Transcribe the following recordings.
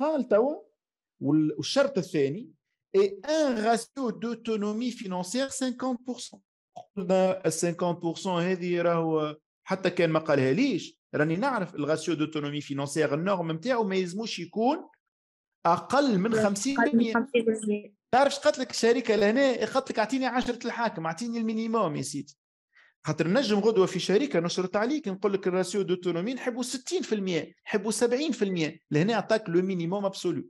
قال توا والشرط الثاني اي ان راسيو دوتونومي فينونسيير 50% قلنا ال 50% هذه راهو حتى كان ما قالها ليش راني نعرف الراسيو دوتونومي فينونسيير النورم نتاعو ما يلزموش يكون اقل من 50% تعرف قالت لك الشركه لهنا قالت لك اعطيني 10 الحاكم اعطيني المينيموم يا سيدي خاطر نجم غدوه في شركه نشرت عليك نقول لك الراسيو دوتونومي نحبوا 60% نحبوا 70% لهنا عطاك لو مينيموم ابسولو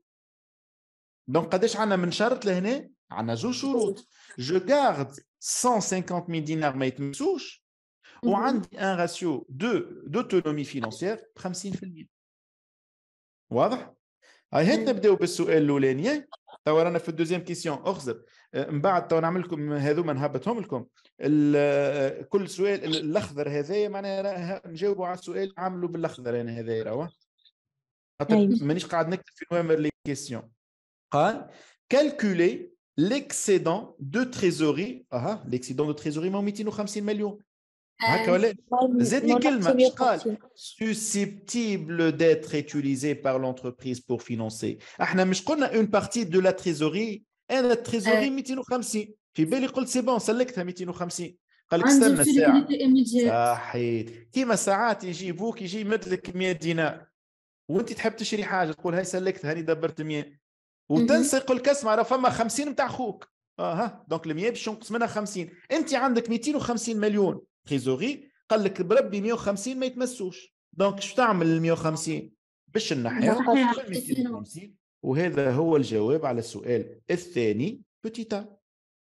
دونك قداش عندنا من شرط لهنا عندنا زوج شروط جو كارد 150 دينار ما يتمسوش وعندي ان راسيو دو دوتونومي فينونسيير 50% واضح؟ هاي هات نبداو بالسؤال الاولاني توا طيب، رانا في الدوزيام كيسيون اخزر من بعد تو نعمل لكم هذوما نهبطهم لكم كل سؤال الاخضر هذايا معناها نجاوبوا على السؤال عملوا بالاخضر انا هذايا روا أيوة. مانيش قاعد نكتب في نوامر لي كيسيون قال كالكولي ليكسيدون دو تريزوري اها ليكسيدون دو تريزوري ما 250 مليون هكا ولا طيب، زدني كلمه اش قال susceptible d'être utilisé par لونتربريز بور فينونسي احنا مش قلنا اون بارتي دو لا تريزوري انا التريزوري 250 آه. في بالي قلت سي بون سلكتها 250 قال لك استنى ساعه صحيت كيما ساعات يجيبوك يجي لك 100 دينار وانت تحب تشري حاجه تقول هاي سلكتها هاني دبرت 100 وتنسى يقول لك اسمع راه فما 50 نتاع خوك اها دونك ال 100 باش ينقص منها 50 انت عندك 250 مليون تريزوري قال لك بربي 150 ما يتمسوش دونك شو تعمل ال 150 باش نحيها 250 وهذا هو الجواب على السؤال الثاني بوتيتا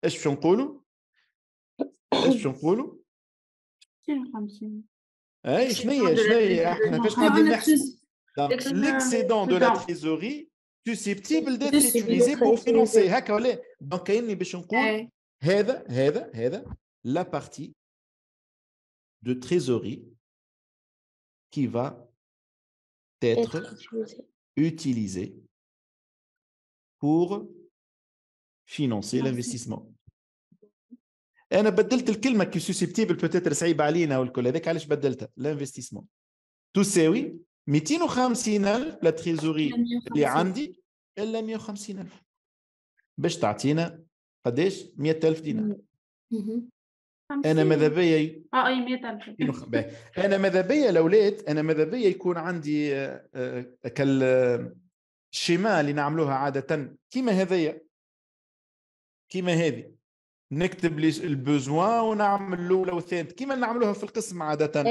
اش باش نقولوا اش باش نقولوا 50 اي شنيا شنيا احنا فاش قاعدين نحسبوا l'excédent de la trésorerie susceptible d'être utilisé pour financer هكا ولا دونك كاين باش نقول هذا هذا هذا لا بارتي de trésorerie qui va être utilisée pour فينونسي لانفستيسمون انا بدلت الكلمه كي سوسيبتيبل بوتيتر صعيب علينا والكل هذاك علاش بدلتها لانفستيسمون تساوي 250000 لا تريزوري اللي عندي الا 150000 باش تعطينا قداش 100000 دينار آه، انا ماذا بيا اه اي 100000 انا ماذا بيا الاولاد انا ماذا بيا يكون عندي آه، آه، كال الشيما اللي نعملوها عاده كيما هذايا كيما هذه نكتب لي البوزوان ونعمل الاولى والثانيه كيما نعملوها في القسم عاده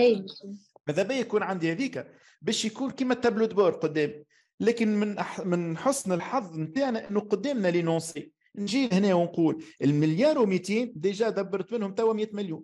ماذا بيا يكون عندي هذيك باش يكون كيما التابلو دبور قدامي لكن من أح من حسن الحظ نتاعنا انه قدامنا لينونسي نجي هنا ونقول المليار و200 ديجا دبرت منهم توا 100 مليون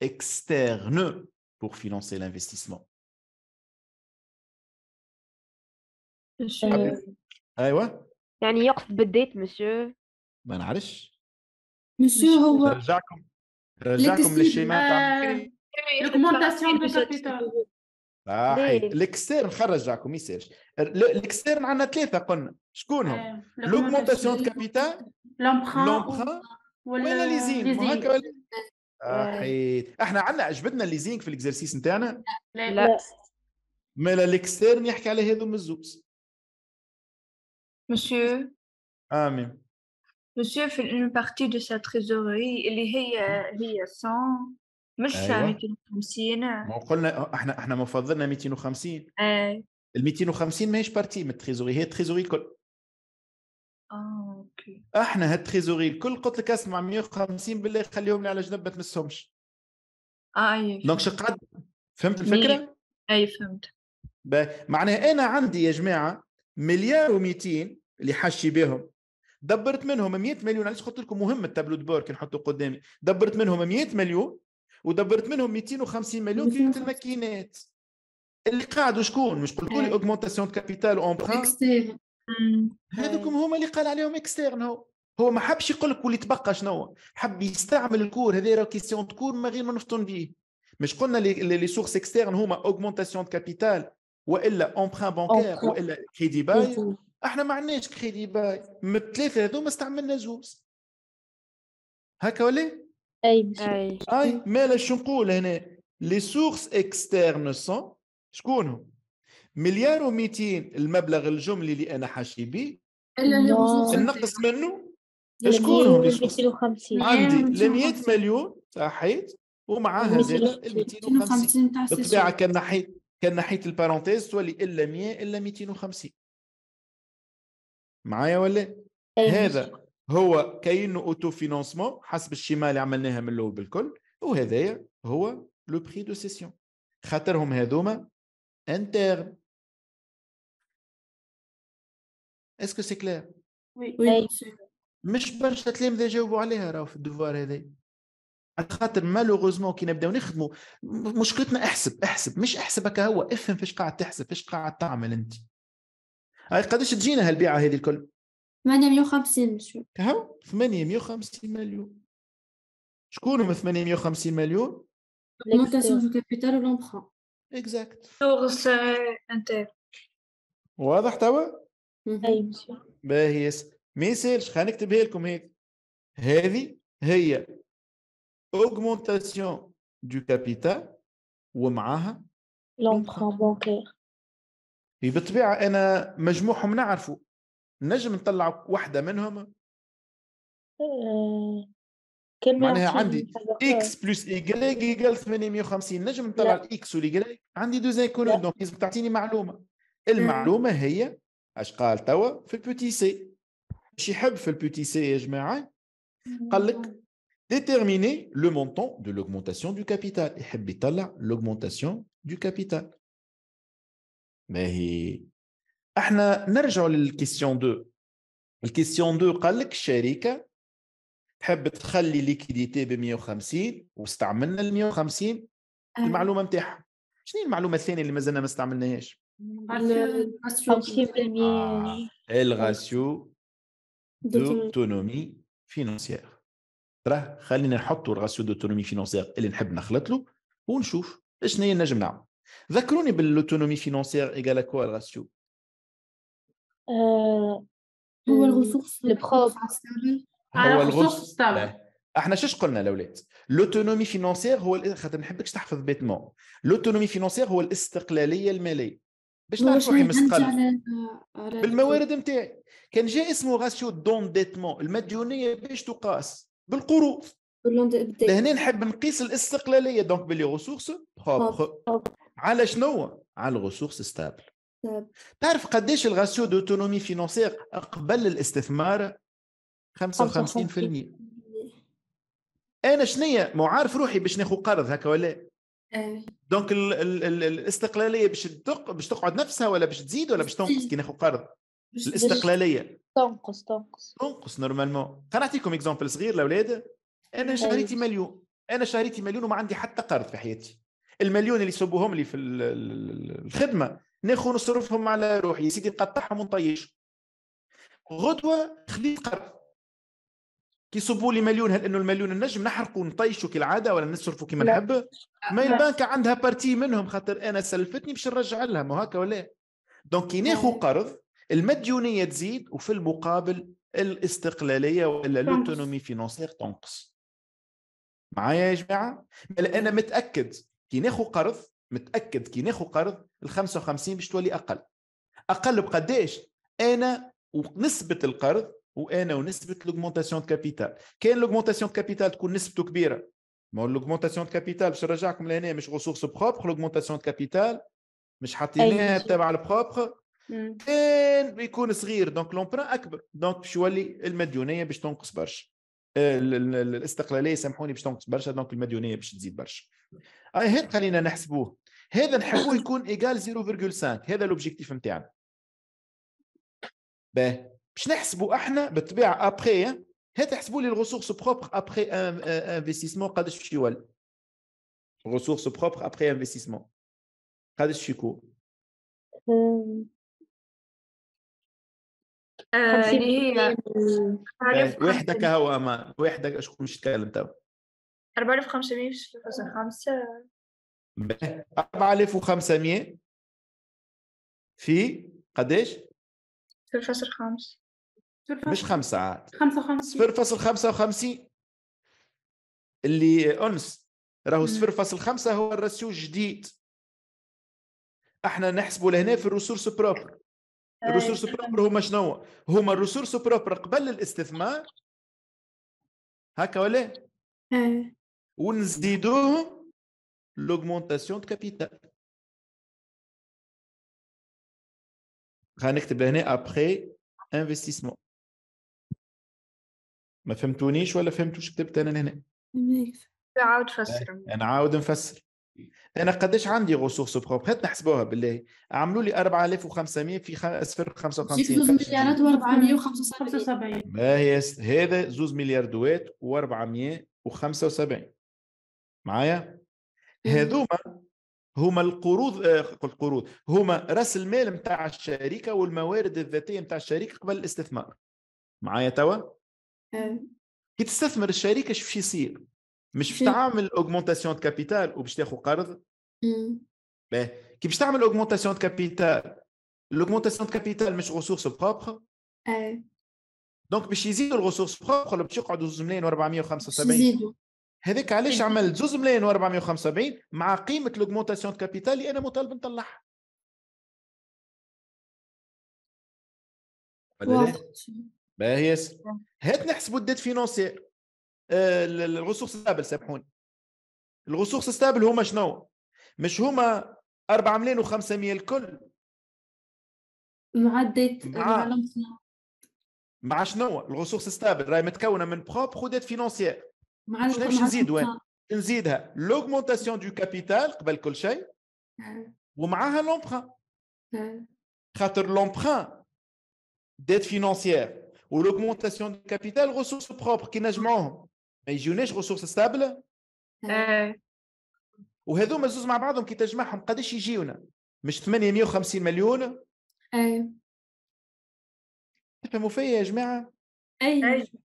externe pour financer l'investissement Monsieur. Ah, oui. Il y a un York Bedet, monsieur. Monsieur, vous euh, Jacques, euh, le schéma. Euh, l'augmentation de capital. Ah, l'externe, Kharaja, commissaire. L'externe, on a trois, hein. L'augmentation de capital. L'emprunt. L'emprunt. Ou آه. حيت احنا عندنا عجبتنا الليزينج في الاكزرسيس نتاعنا لا لا مالا الاكسترن يحكي على هذو من الزوز مسيو امين مسيو في اون بارتي دو سا تريزوري اللي هي هي 100 مش أيوة. 250 ما قلنا احنا احنا ما فضلنا 250 اي ال 250 ماهيش بارتي من التريزوري هي التريزوري الكل اه اوكي احنا هالتريزوري الكل قلت لك اسمع 150 بالله خليهم لي على جنب ما تمسهمش اه اي دونك شقد فهمت الفكره؟ اي فهمت معناها انا عندي يا جماعه مليار و200 اللي حاشي بهم دبرت منهم 100 مليون علاش قلت لكم مهم التابلو دبور كي نحطه قدامي دبرت منهم 100 مليون ودبرت منهم 250 مليون في الماكينات اللي قاعدوا شكون مش قلت لي اوغمونتاسيون دو كابيتال اون هذوكم هما اللي قال عليهم اكسترن هو هو ما حبش يقول لك واللي تبقى شنو حب يستعمل الكور هذا راه كيسيون كور من غير ما نفطن به مش قلنا لي سورس اكسترن هما اوغمونتاسيون كابيتال والا اونبران بانكير والا كريدي باي احنا ما عندناش كريدي باي من الثلاثه هذوما استعملنا زوز هكا ولا اي اي اي ما شنو نقول هنا لي سورس اكسترن سون شكون مليار و200 المبلغ الجملي اللي انا حاشي به نعم. النقص منه شكون هو؟ 250 عندي ل 100 مليون صحيت ومعاها هذا 250 بالطبيعه كان نحيت كان نحيت البارونتيز تولي الا 100 الا 250 معايا ولا هذا هو كاينه اوتو فينونسمون حسب الشيما اللي عملناها من الاول بالكل وهذايا هو لو بري دو سيسيون خاطرهم هذوما انترن اسكو سي كلير وي وي مش برشا تلامذه جاوبوا عليها راهو في الدوفوار هذا على خاطر مالوغوزمون كي نبداو نخدموا مشكلتنا احسب احسب مش احسب هكا هو افهم فاش قاعد تحسب فاش قاعد تعمل انت هاي قداش تجينا هالبيعه هذه الكل 850 مليون هاو 850 مليون شكون هما 850 مليون؟ لومونتاسيون دو كابيتال ولومبرون اكزاكت سورس انتر واضح توا؟ باهي ياسر ما يسالش خلينا نكتبها لكم هيك هذه هي اوغمونتاسيون دو كابيتال ومعاها لونبخون بونكير هي بالطبيعه انا مجموعهم نعرفوا نجم نطلع واحده منهم آه، كلمة معناها عندي اكس بلس ايكغيك ايكال 850 نجم نطلع الاكس والايكغيك عندي دو زانكونو دونك لازم تعطيني معلومه المعلومه هي اش قال توا في البوتي سي باش يحب في البوتي سي يا جماعه قال لك ديتيرميني لو مونطون دو لوغمونتاسيون دو كابيتال يحب يطلع لوغمونتاسيون دو كابيتال ماهي احنا نرجعوا للكيستيون دو الكيستيون دو قال لك الشركه تحب تخلي ليكيديتي ب 150 واستعملنا ال 150 المعلومه نتاعها شنو المعلومه الثانيه اللي مازلنا ما استعملناهاش ال راسيو دوتونومي d'autonomie راه خلينا نحطوا الراسيو دوتونومي فينونسيير اللي نحب نخلط له ونشوف شنو هي نجم نعمل ذكروني باللوتونومي فينونسيير ايكال كوا الراسيو هو آه، الريسورس البروف ah, هو الريسورس احنا شش قلنا الاولاد لوتونومي فينونسيير هو خاطر نحبكش تحفظ بيتمون لوتونومي فينونسيير هو الاستقلاليه الماليه باش نعرف روحي مسقل بالموارد نتاعي كان جاء اسمه راسيو دونديتمون المديونيه باش تقاس بالقروض لهنا نحب نقيس الاستقلاليه دونك بلي غوسورس بروبر على شنو على الغوسورس ستابل تعرف قداش الغاسيو دوتونومي فينونسير قبل الاستثمار 55% انا شنيا معارف روحي باش ناخذ قرض هكا ولا آه. دونك ال ال ال الاستقلاليه باش تدق باش تقعد نفسها ولا باش تزيد ولا باش تنقص كي ناخذ قرض الاستقلاليه تنقص تنقص تنقص نورمالمون نعطيكم اكزومبل صغير لاولاد انا أيوه. شهريتي مليون انا شهريتي مليون وما عندي حتى قرض في حياتي المليون اللي يصبوهم لي في الخدمه ناخذ نصرفهم على روحي يا سيدي نقطعهم ونطيش غدوه خليت قرض كيصبوا لي مليون هل انه المليون النجم نحرقوا نطيشوا كالعاده ولا نصرفوا كما نحب ما البنك عندها بارتي منهم خاطر انا سلفتني باش نرجع لها ما هكا ولا دونك كي ناخذ نعم. قرض المديونيه تزيد وفي المقابل الاستقلاليه ولا لوتونومي فينونسيير تنقص معايا يا جماعه انا متاكد كي ناخذ قرض متاكد كي ناخذ قرض ال 55 باش تولي اقل اقل بقداش انا ونسبه القرض وانا ونسبه لوغمونتاسيون دو كابيتال كان لوغمونتاسيون دو كابيتال تكون نسبته كبيره ما هو لوغمونتاسيون دو كابيتال باش نرجعكم لهنا مش غوسورس بروبر لوغمونتاسيون دو كابيتال مش حاطينها تبع البروبر كان بيكون صغير دونك لومبران اكبر دونك باش يولي المديونيه باش تنقص برشا الاستقلاليه سامحوني باش تنقص برشا دونك المديونيه باش تزيد برشا اي هذا خلينا نحسبوه هذا نحبوه يكون ايجال 0.5 هذا لوبجيكتيف نتاعنا باهي باش نحسبوا احنا بالطبيعه ابخي هات تحسبوا لي الريسورس بروبر ابخي انفستيسمون قداش باش يولي الريسورس بروبر ابخي انفستيسمون قداش باش يكون آه، اللي هي آه، وحده كهو امان وحده شكون باش تكلم تو 4500 5 4500 في قداش 0.5 مش خمس ساعات 55 اللي انس راهو 0.5 هو الراسيو الجديد احنا نحسبوا لهنا في الريسورس بروبر الريسورس بروبر هما شنو هما الريسورس بروبر قبل الاستثمار هكا ولا ونزيدوهم لوغمونتاسيون دو كابيتال غنكتب هنا ابخي انفستيسمون ما فهمتونيش ولا فهمتوا واش كتبت انا لهنا؟ عاود فسر انا عاود نفسر انا قداش عندي غوسورس بروب هات نحسبوها بالله عملوا لي 4500 في 055 صفر 55 زوز مليارات و475 ما هي هذا زوز ملياردوات و475 معايا هذوما هما القروض آه، القروض هما راس المال نتاع الشركه والموارد الذاتيه نتاع الشركه قبل الاستثمار معايا توا كي تستثمر الشركه شو يصير مش باش تعمل اوغمونتاسيون دو كابيتال وباش تاخذ قرض كي باش تعمل اوغمونتاسيون دو كابيتال الاوغمونتاسيون دو كابيتال مش ريسورس بروبر دونك باش يزيدوا الريسورس بروبر باش يقعدوا زملين ملايين و475 هذاك علاش عمل 2 ملايين و475 مع قيمه لوغمونتاسيون كابيتال اللي انا مطالب نطلعها باهي هات نحسبوا الديت فينونسير آه، الغسوخ ستابل سامحوني الغسوخ ستابل هما شنو مش هما 4 ملايين و500 الكل مع الديت مع, مع شنو الغسوخ ستابل راهي متكونه من بروب وديت فينونسيير مع باش نزيد وين نزيدها لوغمونتاسيون دو كابيتال قبل كل شيء اه. ومعاها لومبران اه. خاطر لومبران ديت فينونسيير ولوغمونتاسيون دو كابيتال ريسورس بروبر كي نجمعوهم ما يجيوناش ريسورس ستابل وهذوما زوز مع بعضهم كي تجمعهم قداش يجيونا مش 850 مليون اي اه. تفهموا فيا يا جماعه اي أيوة. أيوة.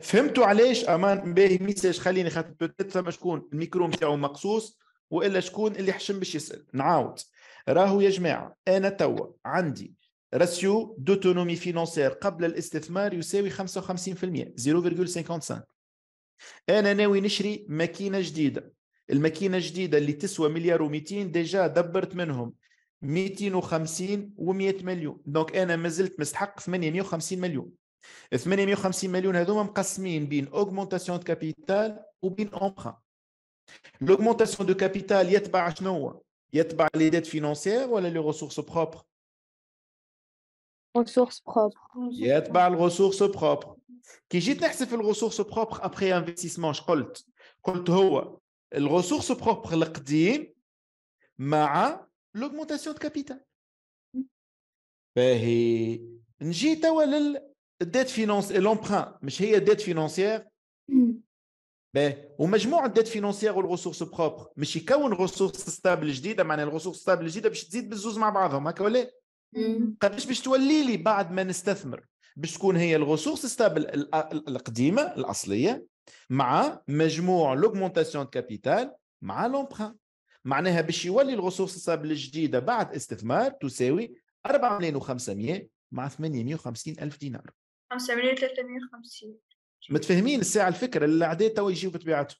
فهمتوا علاش امان باهي ميساج خليني خاطر بوتيت فما شكون الميكرو نتاعو مقصوص والا شكون اللي حشم باش يسال نعاود راهو يا جماعه انا توا عندي راسيو دوتونومي فينونسير قبل الاستثمار يساوي 55% 0.55 انا ناوي نشري ماكينه جديده الماكينه الجديده اللي تسوى مليار و200 ديجا دبرت منهم 250 و100 مليون دونك انا مازلت مستحق 850 مليون Et ce que les 550 millions d'hommes quasiment, bin augmentation de capital ou bin emprunt l'augmentation de capital c'est est quoi les dettes financières ou les ressources propres ressources propres c'est est les ressources propres qui j'étais c'est fait les ressources propres après investissement je compte compte les ressources propres l'acquis avec l'augmentation de capital mm. beh j'étais ou le الديت فينانس لومبران مش هي الديت فينانسيير باهي ومجموع الديت فينانسيير والغسورس بروبر مش يكون غسورس ستابل جديده معناها الغسورس ستابل جديده باش تزيد بالزوز مع بعضهم هكا ولا قداش باش تولي لي بعد ما نستثمر باش تكون هي الغسورس ستابل القديمه الاصليه مع مجموع لوغمونتاسيون كابيتال مع لومبران معناها باش يولي الغسورس ستابل الجديده بعد استثمار تساوي 4 مليون و500 مع 850 الف دينار 500 350 متفاهمين الساعه الفكره اللي عديت تو يجيو بطبيعتهم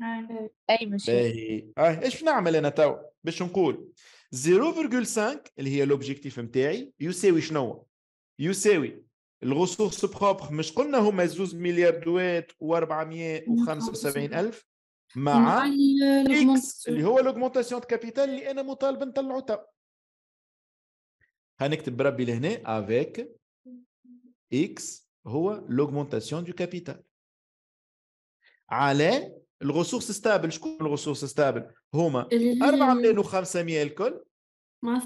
آه. اي ماشي اي آه. ايش نعمل انا تو باش نقول 0.5 اللي هي لوبجيكتيف نتاعي يساوي شنو يساوي الغصوص بروبر مش قلنا هما زوز ملياردوات و475 الف مع اكس اللي هو لوغمونتاسيون دو كابيتال اللي انا مطالب نطلعه تو هنكتب بربي لهنا افيك X هو لوغمونتاسيون دو كابيتال على الغصوص ستابل شكون الغصوص ستابل هما 4 مليون و500 الكل مع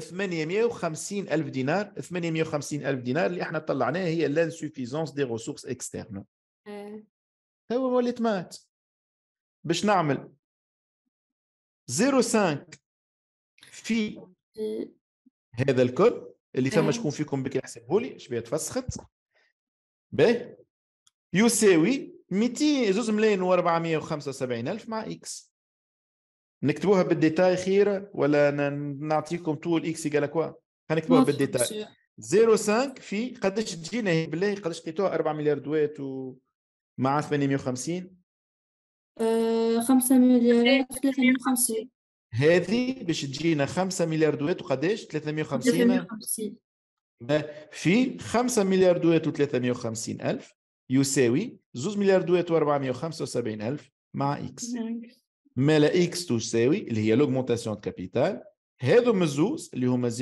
850 الف دينار 850 الف دينار اللي احنا طلعناها هي لانسوفيزونس دي غوسورس اكسترن هو وليت مات باش نعمل 0.5 في هذا الكل اللي ثم شكون فيكم بك يحسبه لي شبيه تفسخت باهي يساوي 200 زوز ملايين و475 الف مع اكس نكتبوها بالديتاي خير ولا نعطيكم طول اكس يقال كوا هنكتبوها بالديتاي 0.5 في قداش تجينا هي بالله قداش لقيتوها 4 مليار دوات مع 850 5 مليارات 350 هذه باش تجينا 5 مليار دوات وقداش 350 350 في 5 مليار دوات و350 الف يساوي 2 مليار دوات و475 الف مع اكس مالا اكس تساوي اللي هي لوغمونتاسيون كابيتال هذو مزوز اللي هما 0.5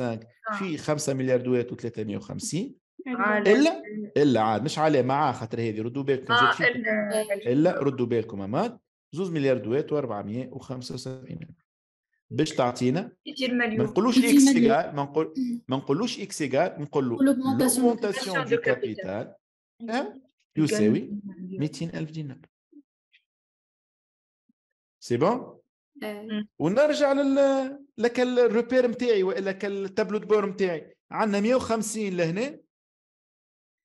آه. في 5 مليار دوات و350 الا الا عاد مش عليه معاه خاطر هذه ردوا بالكم آه الا الا ردوا بالكم اماد 2 دويت و475 الف باش تعطينا ما نقولوش اكس ايغال ما نقول ما نقولوش اكس ايغال نقولوا لوغمونتاسيون دو كابيتال يساوي 200 الف دينار سي بون euh. mm. ونرجع لل لك الروبير نتاعي والا كالتابلو بور نتاعي عندنا 150 لهنا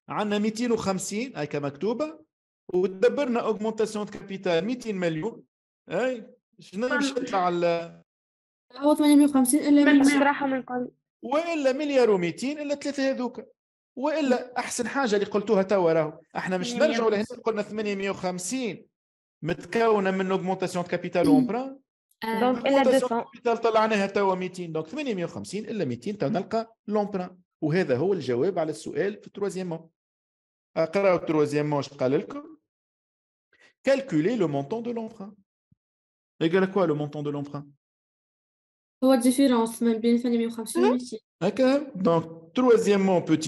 عندنا 250 هاي كما مكتوبه ودبرنا اوغمونتاسيون دو كابيتال 200 مليون اي شنو باش تطلع على هو 850 الا من قبل والا مليار و200 الا ثلاثه هذوك والا احسن حاجه اللي قلتوها توا راهو احنا مش نرجعوا لهنا قلنا 850 متكونه من اوغمونتاسيون دو كابيتال اونبران دونك الا 200 كابيتال طلعناها توا 200 دونك 850 الا 200 تو نلقى لونبران وهذا هو الجواب على السؤال في التروازيام مون اقراوا التروازيام مون قال لكم calculer le montant de l'emprunt. Égal à quoi le montant de l'emprunt هو petit ما بين و هكا دونك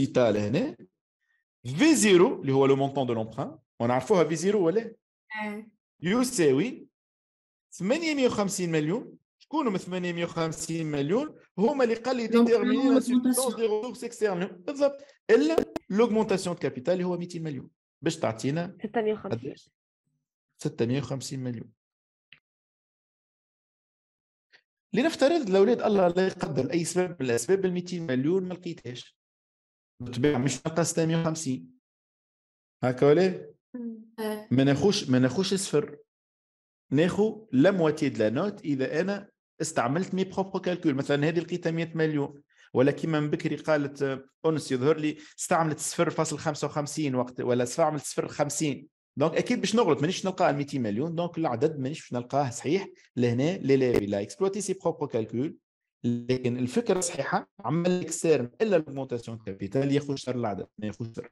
لهنا اللي هو ونعرفوها ولا 850 850 هما اللي قال لي بالضبط 200 باش تعطينا 650 مليون لنفترض الاولاد الله لا يقدر اي سبب من الاسباب ال 200 مليون ما لقيتهاش بالطبيعه مش ناقص 650 هكا ولا ما ناخوش ما ناخوش صفر ناخو لا مواتي دو لا نوت اذا انا استعملت مي بروبر كالكول مثلا هذه لقيتها 100 مليون ولا كيما من بكري قالت انس يظهر لي استعملت 0.55 وقت ولا استعملت 0.50 دونك اكيد باش نغلط مانيش نلقى 200 مليون دونك العدد مانيش باش نلقاه صحيح لهنا لي ليفي لا اكسبلوتي سي بروبر كالكول لكن الفكره صحيحه عمل اكسترن الا لوغمونتاسيون كابيتال يخسر العدد ما يخسر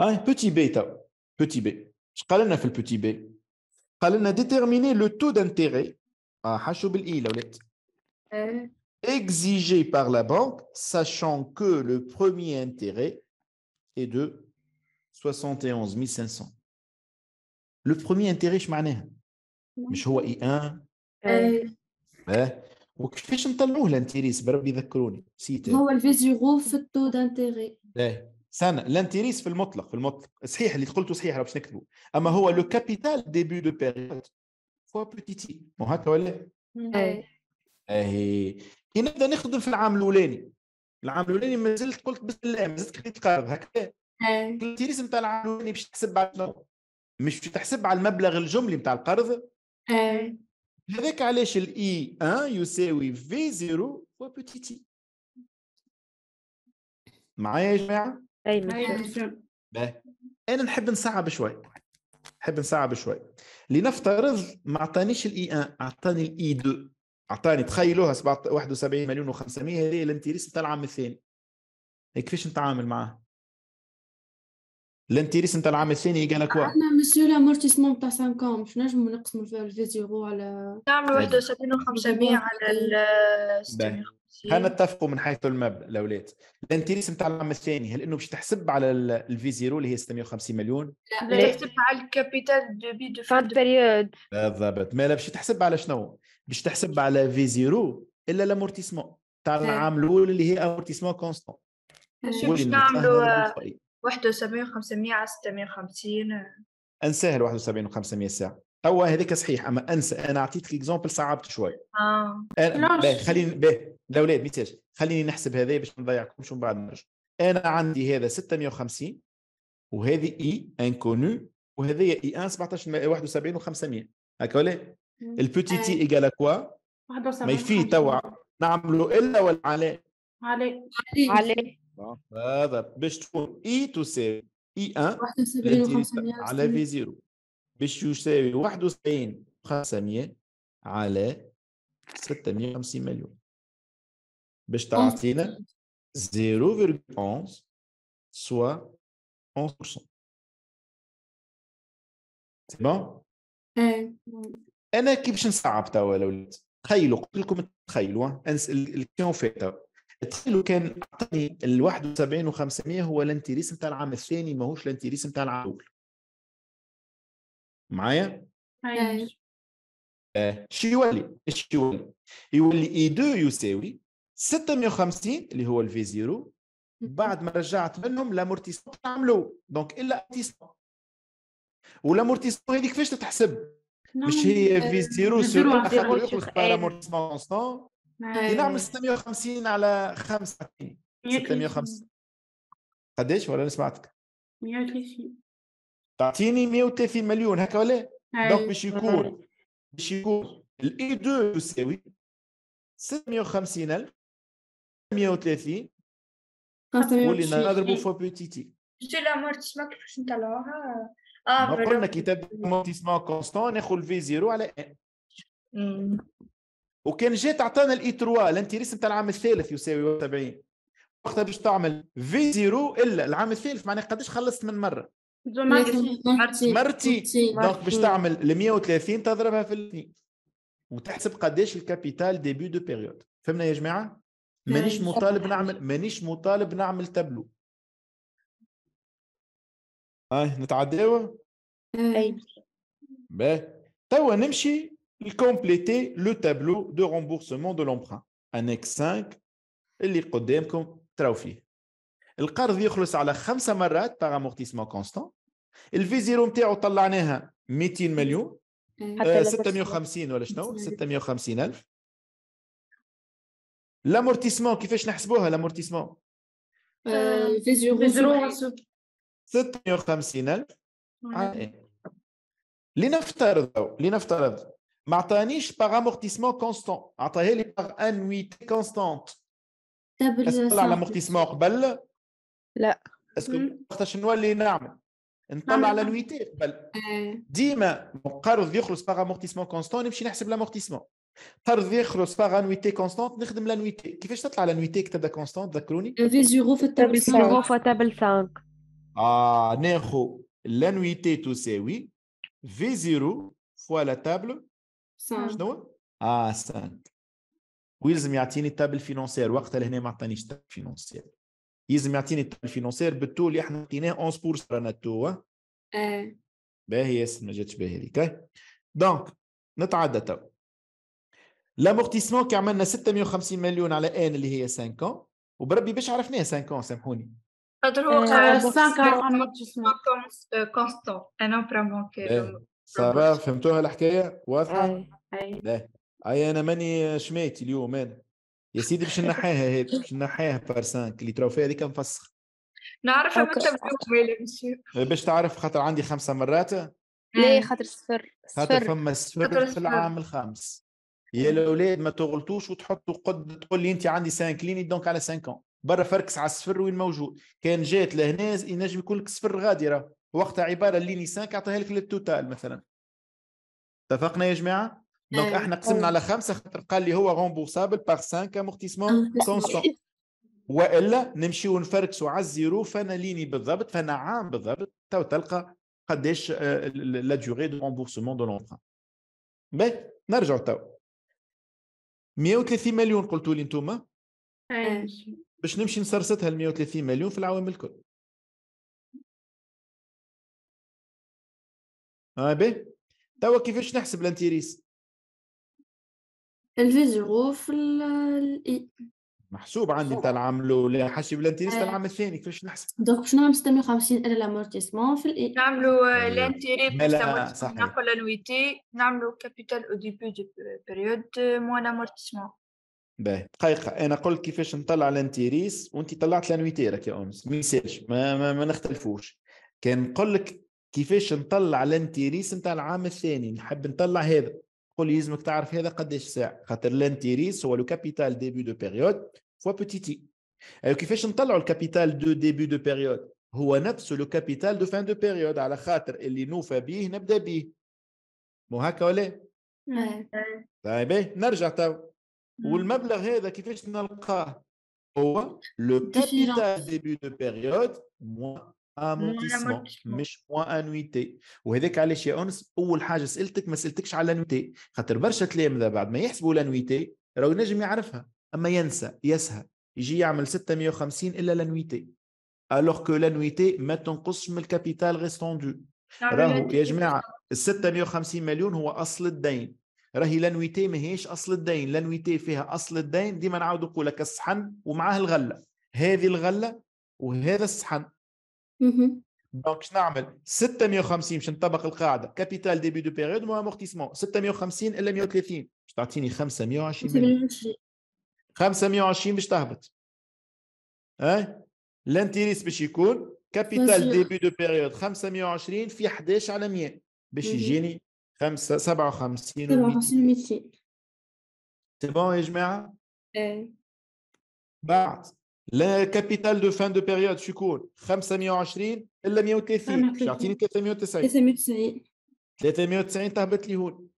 هاي بوتي بي تو بوتي بي اش قال لنا في البوتي بي قال لنا ديتيرميني لو تو دانتيغي حاشوا بالاي الاولاد exigé par la banque, sachant que le premier intérêt est de 71 500 لو بروميي انتيغي اش معناها؟ مش هو اي ان؟ ايه آه. آه. اه وكيفاش نطلعوه الانتيريس بربي ذكروني نسيت هو الفيزيغو في التو دانتيغي ايه سنة الانتيريس في المطلق في المطلق صحيح اللي قلته صحيح باش نكتبه اما هو لو كابيتال ديبي دو بيريود فوا بوتيتي مو هكا ولا؟ آه. ايه اهي كي نبدا نخدم في العام الاولاني العام الاولاني ما زلت قلت بسم الله ما زلت خليت قرض هكا الانتريس نتاع العملاني باش تحسب على مش تحسب على المبلغ الجملي نتاع القرض إيه. هذاك علاش الاي e 1 يساوي في 0 وبوتي تي معايا يا جماعه؟ اي باهي انا نحب نصعب شوي نحب نصعب شوي لنفترض ما عطانيش الاي e 1 عطاني الاي 2 e عطاني تخيلوها 71 مليون و500 هذه الانتريس نتاع العام الثاني كيفاش نتعامل معاه؟ الانتيريس نتاع العام الثاني قال لك عندنا مسيو لامورتيسمون تاع 5 مش نجم نقسموا في الفيزيرو على نعملوا طيب. و500 على ال هنا اتفقوا من حيث المبدا الاولاد الانتيريس نتاع العام الثاني هل انه باش تحسب على الفيزيرو اللي هي 650 مليون لا لا تحسب على الكابيتال دو بي دو فان بيريود بالضبط ما باش تحسب على شنو باش تحسب على فيزيرو الا لامورتيسمون تاع العام الاول اللي هي امورتيسمون كونستون باش نعملوا 71 500 على 650 انساها ال 71 500 ساعه توا هذاك صحيح اما انسى انا اعطيتك اكزومبل صعبت شوي اه أنا... خليني باهي الاولاد مثال خليني نحسب هذا باش ما نضيعكمش ومن بعد نرجع انا عندي هذا 650 وهذه اي انكونو وهذايا اي 1 17 71 و500 هكا ولا البوتي تي ايكالا كوا ما يفي توا نعملوا الا ولا علي علي علي هذا باش تكون اي تساوي اي 1 على في 0 باش يساوي 71 500 على 650 مليون باش تعطينا 0,11 سوا 11% سي بون؟ ايه انا كيفاش نصعب توا ولا ولاد تخيلوا قلت لكم تخيلوا الكيون فاتوا تخيلوا كان اعطاني ال 71 و500 هو الانتريس نتاع العام الثاني ماهوش الانتريس نتاع العام الاول معايا؟ أيوه. آه. شو يولي؟ شو يولي؟ يولي اي 2 يساوي 650 اللي هو الفي زيرو بعد ما رجعت منهم لامورتيسمون عملوا دونك الا امورتيسمون والامورتيسمون هذه كيفاش تتحسب؟ مش نعم، هي في آه، زيرو سور يخلص بار امورتيسمون كونستون آه. نعمل 650 على 5 650 قداش ولا انا سمعتك 130 تعطيني 130 مليون هكا ولا دونك باش يكون باش يكون الاي 2 يساوي 650 الف 130 ولينا نضربوا فو بوتي تي لامورتيسمون كيفاش نطلعوها اه قلنا كي تبدا لامورتيسمون كونستون ناخذ الفي زيرو على ان وكان جات عطانا الاي 3 الانتريس نتاع العام الثالث يساوي 70 وقتها باش تعمل في زيرو الا العام الثالث معناها قداش خلصت من مره مرتي دونك باش تعمل ال 130 تضربها في الاثنين وتحسب قداش الكابيتال ديبي دو بيريود فهمنا يا جماعه نعم. مانيش مطالب نعمل مانيش مطالب نعمل تابلو اه نتعداوه أه. اي باهي توا نمشي il complétait le tableau de remboursement de l'emprunt. Annexe 5, اللي قدامكم تراو فيه. القرض يخلص على خمسة مرات باغ امورتيسمون كونستون. زيرو نتاعو طلعناها 200 مليون 650 ولا شنو 650 الف لامورتيسمون كيفاش نحسبوها لامورتيسمون l'amortissement 650 الف لنفترض لنفترض M'attanich par amortissement constant. Ataheli par annuité constante. Est-ce que l'amortissement قبل لا Est-ce que partage nous les نعمل نطلع l'annuité قبل ديما قرض يخلص par amortissement constant نمشي نحسب l'amortissement قرض يخلص par annuité constante on نخدم l'annuité كيفاش تطلع l'annuité كتبدا كونستانت ذكروني 0 في التابل 0 fois table 5 Ah, اه ناخذ l'annuité oui. V0 fois la table شنو؟ اه, آه، سانت ويلزم يعطيني التابل فينونسير وقتها لهنا ما عطانيش تابل فينونسير يلزم يعطيني التابل فينونسير بالتو اللي احنا عطيناه 11% رانا التو اه باهي ياسر ما جاتش باهي هذيك أه. دونك نتعدى تو لامورتيسمون كي عملنا 650 مليون على ان اللي هي 5 وبربي باش عرفناه 5 سامحوني خاطر هو 5 كونستون ان امبرامون صراحة فهمتوها الحكايه واضحه اي أيوه، اي أيوه. لا اي انا ماني شميت اليوم انا يا سيدي باش نحيها هذه باش نحيها بارسانك اللي تراو فيها هذيك من نعرف انت باش تعرف خاطر عندي خمسه مرات لا أمم. خاطر صفر خاطر فما صفر في العام الخامس يا أمم. الاولاد ما تغلطوش وتحطوا قد تقول لي انت عندي 5 كليني دونك على 5 برا فركس على الصفر وين موجود كان جات لهنا ينجم يكون لك صفر غادي راه وقتها عباره 5 كيعطيها لك للتوتال مثلا اتفقنا يا جماعه دونك آه، احنا قسمنا آه. على خمسه خاطر قال لي هو غومبورسابل باغ 5 امورتيسمون كونستون والا نمشيو نفركسوا على الزيرو فانا ليني بالضبط فانا عام بالضبط تو تلقى قداش آه، لا دوغي دو رومبورسمون دو لونفران باهي نرجعوا تو 130 مليون قلتوا لي انتم باش نمشي نسرستها ال 130 مليون في العوام الكل اه به توا كيفاش نحسب الانتيريس الفيزيرو في الاي محسوب عندي تاع العام الاول حاسب الانتيريس تاع آه. العام الثاني كيفاش نحسب دونك شنو 650 الى لامورتيسمون في الاي نعملوا لانتيري بلس ناخذ لانويتي نعملوا كابيتال او ديبي دي بيريود موان لامورتيسمون باهي دقيقة أنا قلت كيفاش نطلع الانتيريس وأنت طلعت لانويتي راك يا أونس ما يسالش ما, ما, ما نختلفوش كان نقول لك كيفاش نطلع الانتيريس نتاع العام الثاني نحب نطلع هذا قول يلزمك تعرف هذا قداش ساعه خاطر الانتيريس هو لو كابيتال ديبي دو بيريود فوا بوتي تي أيوة كيفاش نطلعوا الكابيتال دو ديبي دو بيريود هو نفسه لو كابيتال دو فان دو بيريود على خاطر اللي نوفى به نبدا به مو هكا ولا نعم. طيب إيه، نرجع تو نعم. والمبلغ هذا كيفاش نلقاه هو لو كابيتال ديبي دو بيريود موان اموتيسمون مش بوان انويتي وهذاك علاش يا انس اول حاجه سالتك ما سالتكش على انويتي خاطر برشا تلامذه بعد ما يحسبوا الانويتي راهو ينجم يعرفها اما ينسى يسهى يجي يعمل 650 الا لانويتي الوغ كو لانويتي ما تنقصش من الكابيتال ريستوندو راهو يا جماعه ال 650 مليون هو اصل الدين راهي لانويتي ماهيش اصل الدين لانويتي فيها اصل الدين ديما نعاود نقول لك الصحن ومعاه الغله هذه الغله وهذا الصحن دونك شنو نعمل 650 باش نطبق القاعده كابيتال ديبي دو بيريود مو امورتيسمون 650 الا 130 باش تعطيني 520 مليون 520 باش تهبط اه لانتيريس باش يكون كابيتال ديبي دو بيريود 520 في 11 على 100 باش يجيني 5 57 57 200 سي بون يا جماعه؟ ايه بعد الكابيتال دو فان دو بيريود شكون 520 الا 130 يعطيني 390 390 390 تهبط لي هون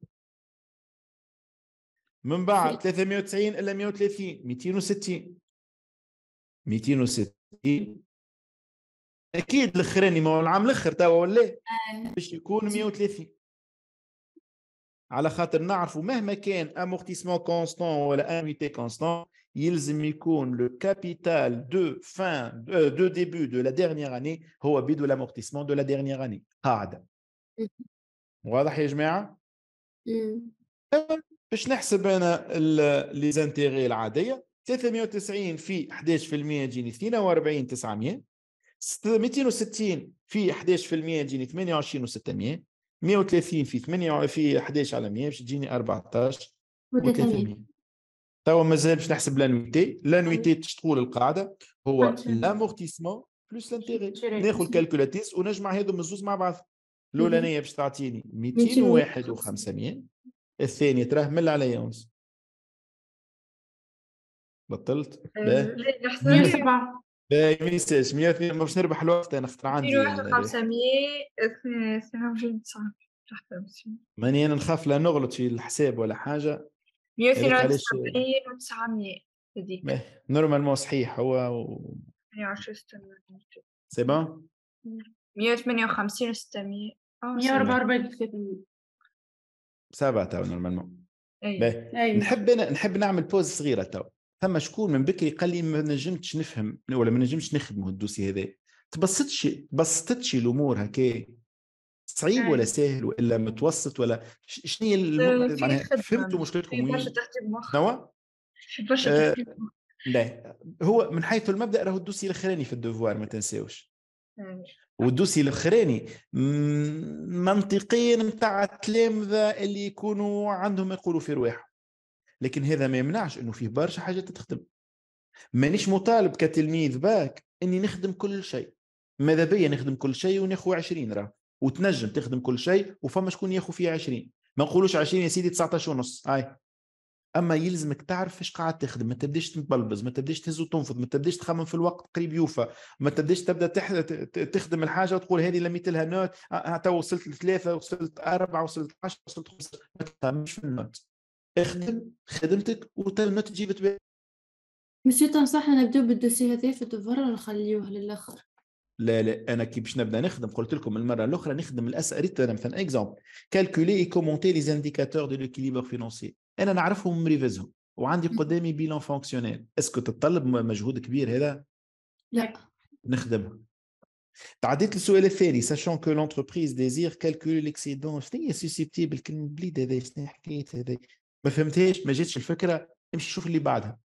من بعد 390 الا 130 260 260 اكيد الاخراني ما هو العام الاخر توا ولا آه. باش يكون 130 على خاطر نعرفوا مهما كان امورتيسمون كونستون ولا انويتي كونستون يلزم يكون لو كابيتال دو فان دو ديبي دو لا ديرنيير اني هو بيدو لامورتيسمون دو لا ديرنيير اني قاعده واضح يا جماعه باش نحسب انا لي زانتيغي العاديه 390 في 11% يجيني 42 900 260 في 11% يجيني 28 و 600 130 في 8 في 11 على 100 باش تجيني 14 و300 توا مازال باش نحسب لانويتي لانويتي تقول القاعده هو لامورتيسمون بلوس لانتيغي ناخذ كالكولاتيس ونجمع هذو الزوز مع بعض الاولانيه باش تعطيني 201 و500 الثانيه تراه مل على ونص بطلت؟ لا 107 لا ما ينساش 102 باش نربح الوقت انا خطر عندي 500 200 ماني انا نخاف لا نغلط في الحساب ولا حاجه 172 900 هذيك نورمالمون صحيح هو و... سي بون 158 و 600 144 300 سبعة تو نورمالمون نحب انا نحب نعمل بوز صغيره تو ثم شكون من بكري قال لي ما نجمتش نفهم ولا ما نجمتش نخدم الدوسي هذا تبسطش تبسطتش الامور هكا صعيب ولا سهل ولا متوسط ولا شنو هي الم... معناها فهمتوا مشكلتكم وين نوا آه... لا هو من حيث المبدا راهو الدوسي الاخراني في الدوفوار ما تنساوش والدوسي الاخراني منطقيا نتاع التلامذه اللي يكونوا عندهم يقولوا في رواحهم لكن هذا ما يمنعش انه فيه برشا حاجات تخدم مانيش مطالب كتلميذ باك اني نخدم كل شيء ماذا بيا نخدم كل شيء وناخو 20 راه وتنجم تخدم كل شيء وفما شكون ياخو فيها 20 ما نقولوش 20 يا سيدي 19 ونص هاي اما يلزمك تعرف ايش قاعد تخدم ما تبداش تبلبز ما تبداش تهز وتنفض ما تبداش تخمم في الوقت قريب يوفى ما تبداش تبدا تخدم الحاجه وتقول هذه لميت لها نوت تو وصلت لثلاثه وصلت اربعه وصلت 10 وصلت خمسه ما مش في النوت اخدم خدمتك وتلما تجيب تبيع مسيو تنصحنا نبداو بالدوسي هذا في الدفر ولا نخليوه للاخر لا لا انا كي باش نبدا نخدم قلت لكم المره الاخرى نخدم الاسئله ريت انا مثلا اكزومبل كالكولي اي كومونتي لي زانديكاتور دو ليكيليبر فينونسي انا نعرفهم ريفيزهم وعندي قدامي بيلون فونكسيونيل اسكو تتطلب مجهود كبير هذا لا نخدمها تعديت للسؤال الثاني ساشون كو لونتربريز ديزير كالكولي ليكسيدون شنو هي سوسيبتيبل كلمه بليد هذا شنو حكيت هذا ما فهمتهاش ما جاتش الفكره امشي شوف اللي بعدها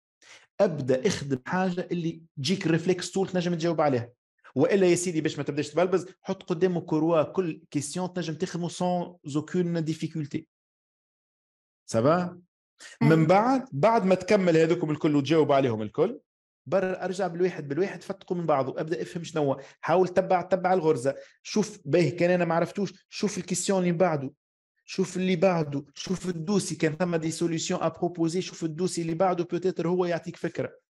ابدا اخدم حاجه اللي تجيك ريفلكس طول تنجم تجاوب عليها والا يا سيدي باش ما تبداش تبلبز حط قدامك كروا كل كيسيون تنجم تخدمه سون زوكون ديفيكولتي سبا من أيوة. بعد بعد ما تكمل هذوكم الكل وتجاوب عليهم الكل برا ارجع بالواحد بالواحد فتقوا من بعضه ابدا افهم شنو حاول تبع تبع الغرزه شوف باهي كان انا ما عرفتوش شوف الكيسيون اللي بعده شوف اللي بعده شوف الدوسي كان ثما دي سوليسيون ابروبوزي شوف الدوسي اللي بعده بوتيتر هو يعطيك فكره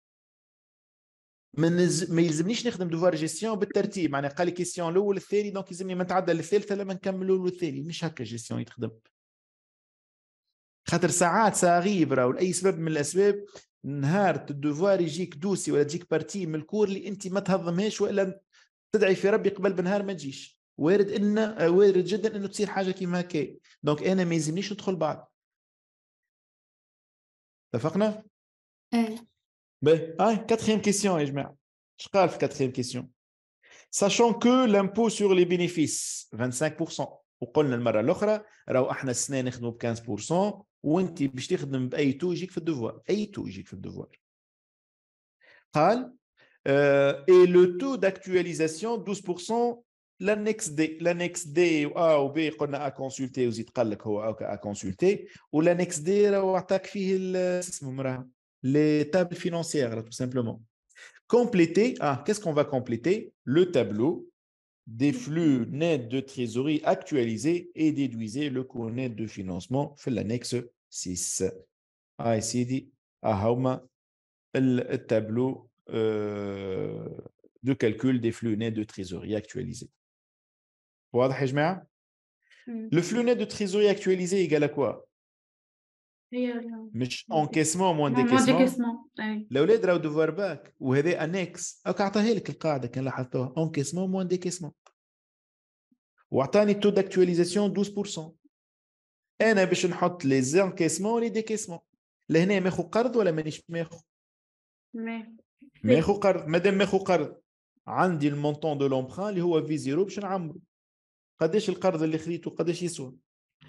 منز... ما يلزمنيش نخدم دوفار جيستيون بالترتيب معناها قال لي كيستيون الاول الثاني دونك يلزمني ما نتعدى للثالثه لما نكمل الاول والثاني مش هكا جيستيون يتخدم خاطر ساعات غيب راه لاي سبب من الاسباب نهار الدوفار يجيك دوسي ولا تجيك بارتي من الكور اللي انت ما تهضمهاش والا تدعي في ربي قبل بنهار ما تجيش وارد ان وارد جدا انه تصير حاجه كيما هكا دونك انا ما يلزمنيش ندخل بعد اتفقنا؟ ايه باهي اه كاتريم كيسيون يا جماعه اش قال في كاتريم كيسيون ساشون كو لامبو سور لي بينيفيس 25% وقلنا المره الاخرى راهو احنا السنه نخدموا ب 15% وانت باش تخدم باي تو يجيك في الدفوار اي تو يجيك في الدفوار قال Euh, et le taux d'actualisation, 12%, L'annexe D, l'annexe ou A ou B à a consulté, كونسلتي وزيد قال لك هو tout simplement compléter ah qu'est-ce qu'on va compléter le tableau des flux nets de trésorerie actualisés et déduisez le coût net de financement Fait l'annexe 6 Ici, dit, dit le tableau euh, de calcul des flux nets de trésorerie actualisés. واضح يا جماعه لو فلو نت دو تريزوري اكتواليزي ايكال quoi مش اونكيسمون موان ديكيسمون الاولاد راهو دوفوار باك وهذا انكس هاكا عطاها لك القاعده كان لاحظتوها اونكيسمون موان ديكيسمون وعطاني تو داكتواليزاسيون 12% انا باش نحط لي زانكيسمون ولي ديكيسمون لهنا ماخو قرض ولا مانيش ماخو ماخو قرض مادام ماخو قرض عندي المونتون دو لومبخان اللي هو في زيرو باش نعمرو قداش القرض اللي خذيته قداش يسوى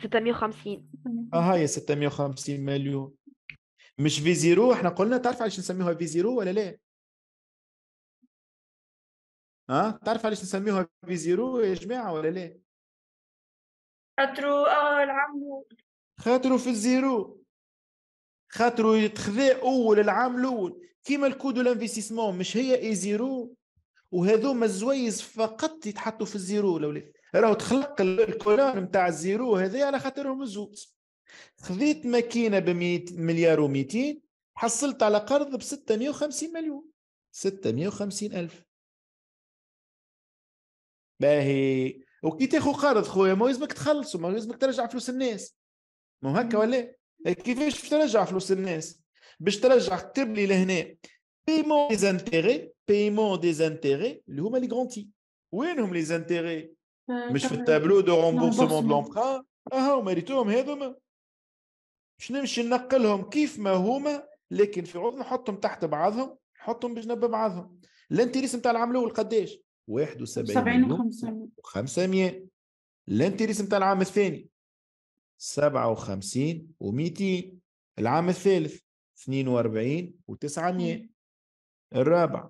650 اه هاي 650 مليون مش في زيرو احنا قلنا تعرف علاش نسميوها في زيرو ولا لا ها أه؟ تعرف علاش نسميوها في زيرو يا جماعه ولا لا خاطروا اه العام خاطروا في الزيرو خاطروا يتخذى اول العام الاول كيما الكود الانفستيسمون مش هي اي زيرو وهذوما الزويز فقط يتحطوا في الزيرو الاولاني راهو تخلق الكولون نتاع الزيرو هذا على خاطرهم الزوز خذيت ماكينه ب مليار و200 حصلت على قرض ب 650 مليون 650 الف باهي وكي تاخذ قرض خويا ما لازمك تخلصه ما لازمك ترجع فلوس الناس مو هكا ولا كيفاش ترجع فلوس الناس باش ترجع تبلي لي لهنا بيمون ديزانتيغي paiement des intérêts اللي هما لي غرانتي وينهم لي انتيري مش في التابلو دو رومبورسمون دو لونبران اها هما ريتوهم هذوما باش نمشي نقلهم كيف ما هما لكن في عوض نحطهم تحت بعضهم نحطهم بجنب بعضهم الانتريس نتاع العام الاول قداش 71 و500 الانتريس نتاع العام الثاني 57 و200 العام الثالث 42 و900 الرابع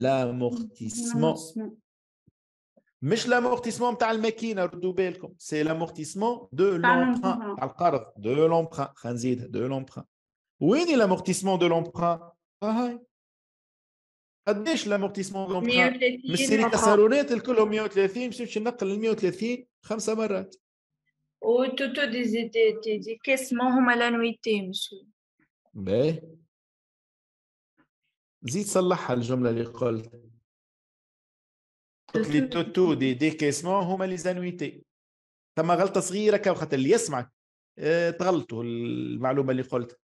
لامورتيسمون مش لامورتيسمون تاع الماكينه ردوا بالكم سي لامورتيسمون دو لومبران تاع القرض دو لومبران خلينا نزيدها دو لومبران وين لامورتيسمون دو لومبران هاي قداش لامورتيسمون دو لومبران من السيري تسارونات الكلهم 130 مشيت باش نقل ل 130 خمسه مرات تو دي زيدي دي كيسمون هما لانويتي مشي باهي زيد صلحها الجمله اللي قلت قلت لي توتو دي كيسمون هما لي زانويتي ثم غلطه صغيره كان خاطر اللي يسمعك تغلطوا المعلومه اللي قلت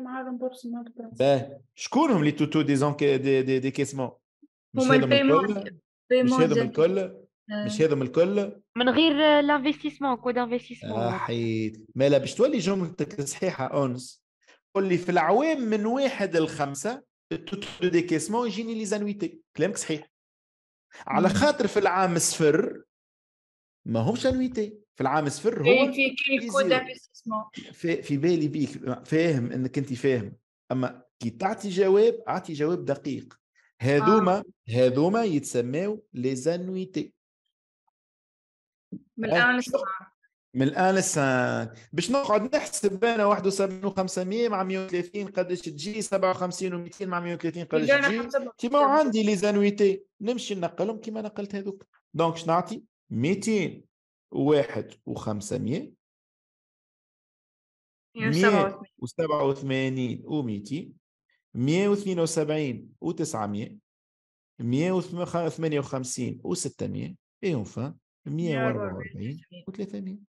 مع ريمبورسمون باه شكون هم لي توتو دي زونك دي دي دي مش هذم الكل مش هذم الكل مش هذم الكل من غير لانفستيسمون كود انفستيسمون حيت مالا باش تولي جملتك صحيحه اونس لي في العوام من واحد لخمسه التوتو كيسمون يجيني لي زانويتي كلامك صحيح على خاطر في العام صفر ما همش انويتي في العام صفر هو في في في بالي بيك فاهم انك انت فاهم اما كي تعطي جواب اعطي جواب دقيق آه. هذوما آه. هذوما يتسماو لي زانويتي من الان من الان لسان باش نقعد نحسب بين 71 و500 مع 130 قداش تجي 57 و200 مع 130 قداش تجي كيما عندي لي زانويتي نمشي نقلهم كيما نقلت هذوك دونك شنو نعطي 200 واحد و500 187 و200 172 و900 158 و600 اي اونفا 144 و300